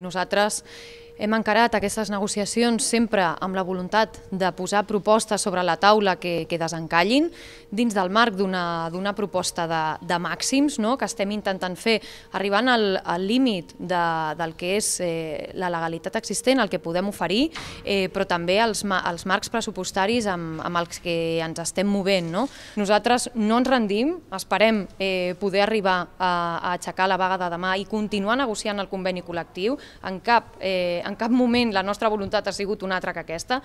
Nosaltres hem encarat aquestes negociacions sempre amb la voluntat de posar propostes sobre la taula que, que desencallin dins del marc d'una proposta de, de màxims no? que estem intentant fer, arribant al, al límit de, del que és eh, la legalitat existent, el que podem oferir, eh, però també els, els marcs pressupostaris amb, amb els que ens estem movent. No? Nosaltres no ens rendim, esperem eh, poder arribar a, a aixecar la vaga de demà i continuar negociant el conveni col·lectiu. En cap, eh, en cap moment la nostra voluntat ha sigut una altra que aquesta.